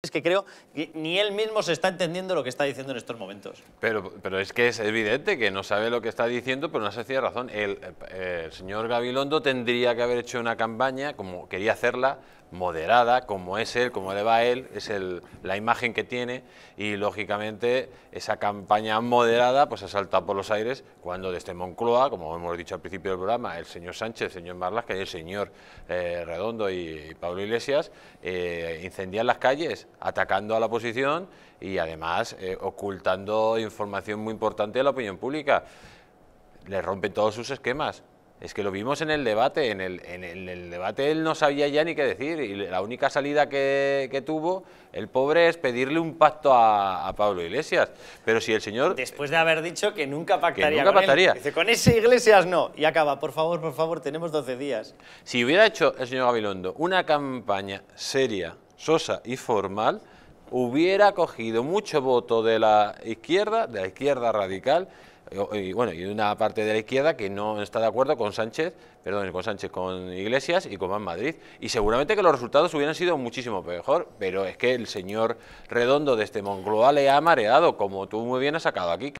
Es que creo que ni él mismo se está entendiendo lo que está diciendo en estos momentos. Pero, es que es evidente que no sabe lo que está diciendo, pero no sencilla razón. El, el señor Gabilondo tendría que haber hecho una campaña, como quería hacerla, moderada, como es él, como le va a él, es la imagen que tiene y lógicamente esa campaña moderada pues ha saltado por los aires cuando desde Moncloa, como hemos dicho al principio del programa, el señor Sánchez, el señor Marlasca y el señor eh, Redondo y, Pablo Iglesias eh, incendian las calles, atacando a la oposición y además eh, ocultando información muy importante de la opinión pública. Le rompen todos sus esquemas. Es que lo vimos en el debate, en el, debate él no sabía ya ni qué decir y la única salida que, tuvo el pobre es pedirle un pacto a, Pablo Iglesias. Pero si el señor... Después de haber dicho que nunca pactaría. con dice, con ese Iglesias no. Y acaba, por favor, por favor, tenemos 12 días. Si hubiera hecho el señor Gabilondo una campaña seria, sosa y formal, hubiera cogido mucho voto de la izquierda, de la izquierda radical, eh, y, bueno, y una parte de la izquierda que no está de acuerdo con Sánchez, perdón, con Sánchez, con Iglesias y con Madrid. Y seguramente que los resultados hubieran sido muchísimo mejor, pero es que el señor Redondo de este Moncloa le ha mareado, como tú muy bien has sacado aquí.